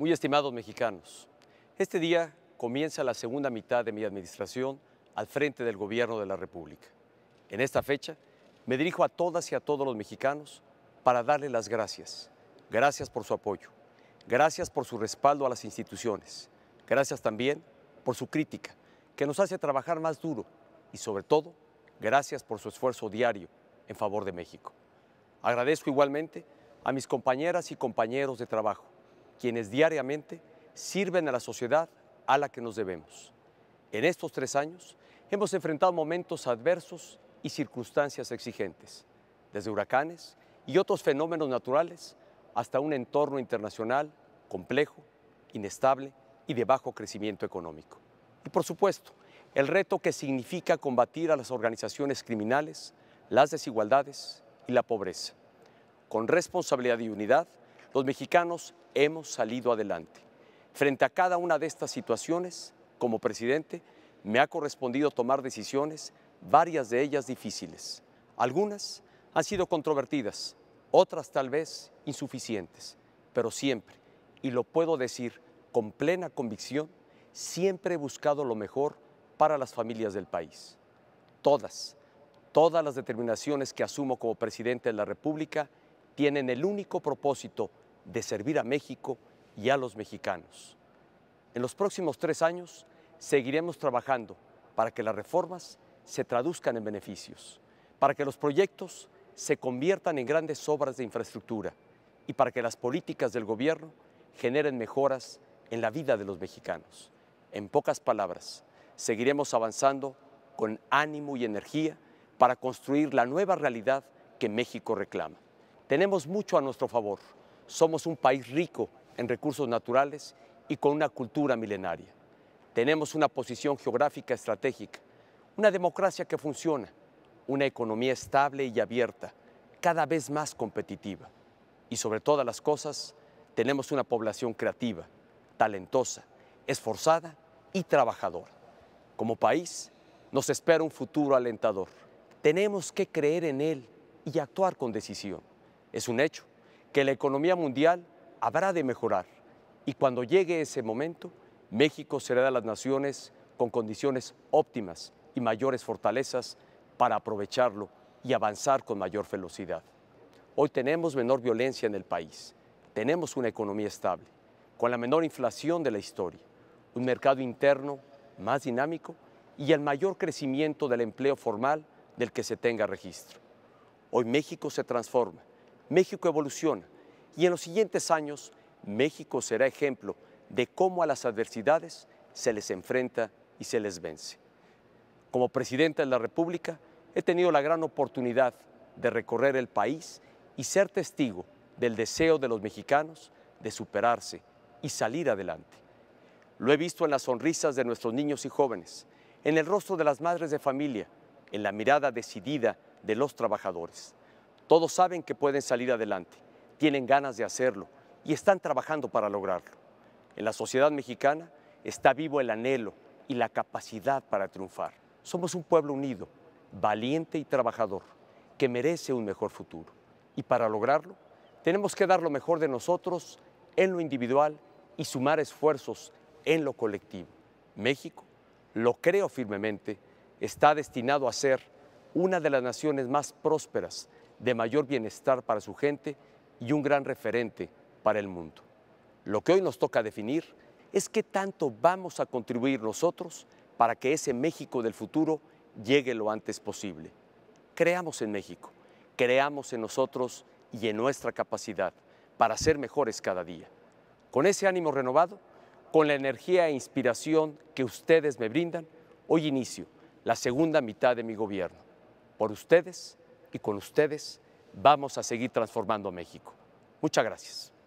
Muy estimados mexicanos, este día comienza la segunda mitad de mi administración al frente del Gobierno de la República. En esta fecha me dirijo a todas y a todos los mexicanos para darles las gracias. Gracias por su apoyo. Gracias por su respaldo a las instituciones. Gracias también por su crítica, que nos hace trabajar más duro. Y sobre todo, gracias por su esfuerzo diario en favor de México. Agradezco igualmente a mis compañeras y compañeros de trabajo quienes diariamente sirven a la sociedad a la que nos debemos. En estos tres años hemos enfrentado momentos adversos y circunstancias exigentes, desde huracanes y otros fenómenos naturales hasta un entorno internacional complejo, inestable y de bajo crecimiento económico. Y por supuesto, el reto que significa combatir a las organizaciones criminales, las desigualdades y la pobreza. Con responsabilidad y unidad, los mexicanos hemos salido adelante. Frente a cada una de estas situaciones, como presidente, me ha correspondido tomar decisiones, varias de ellas difíciles. Algunas han sido controvertidas, otras tal vez insuficientes, pero siempre, y lo puedo decir con plena convicción, siempre he buscado lo mejor para las familias del país. Todas, todas las determinaciones que asumo como presidente de la República tienen el único propósito de servir a México y a los mexicanos. En los próximos tres años seguiremos trabajando para que las reformas se traduzcan en beneficios, para que los proyectos se conviertan en grandes obras de infraestructura y para que las políticas del gobierno generen mejoras en la vida de los mexicanos. En pocas palabras, seguiremos avanzando con ánimo y energía para construir la nueva realidad que México reclama. Tenemos mucho a nuestro favor. Somos un país rico en recursos naturales y con una cultura milenaria. Tenemos una posición geográfica estratégica, una democracia que funciona, una economía estable y abierta, cada vez más competitiva. Y sobre todas las cosas, tenemos una población creativa, talentosa, esforzada y trabajadora. Como país, nos espera un futuro alentador. Tenemos que creer en él y actuar con decisión. Es un hecho que la economía mundial habrá de mejorar y cuando llegue ese momento, México será de las naciones con condiciones óptimas y mayores fortalezas para aprovecharlo y avanzar con mayor velocidad. Hoy tenemos menor violencia en el país, tenemos una economía estable, con la menor inflación de la historia, un mercado interno más dinámico y el mayor crecimiento del empleo formal del que se tenga registro. Hoy México se transforma México evoluciona y en los siguientes años México será ejemplo de cómo a las adversidades se les enfrenta y se les vence. Como presidenta de la República, he tenido la gran oportunidad de recorrer el país y ser testigo del deseo de los mexicanos de superarse y salir adelante. Lo he visto en las sonrisas de nuestros niños y jóvenes, en el rostro de las madres de familia, en la mirada decidida de los trabajadores. Todos saben que pueden salir adelante, tienen ganas de hacerlo y están trabajando para lograrlo. En la sociedad mexicana está vivo el anhelo y la capacidad para triunfar. Somos un pueblo unido, valiente y trabajador, que merece un mejor futuro. Y para lograrlo, tenemos que dar lo mejor de nosotros en lo individual y sumar esfuerzos en lo colectivo. México, lo creo firmemente, está destinado a ser una de las naciones más prósperas de mayor bienestar para su gente y un gran referente para el mundo. Lo que hoy nos toca definir es qué tanto vamos a contribuir nosotros para que ese México del futuro llegue lo antes posible. Creamos en México, creamos en nosotros y en nuestra capacidad para ser mejores cada día. Con ese ánimo renovado, con la energía e inspiración que ustedes me brindan, hoy inicio la segunda mitad de mi gobierno. Por ustedes, y con ustedes vamos a seguir transformando México. Muchas gracias.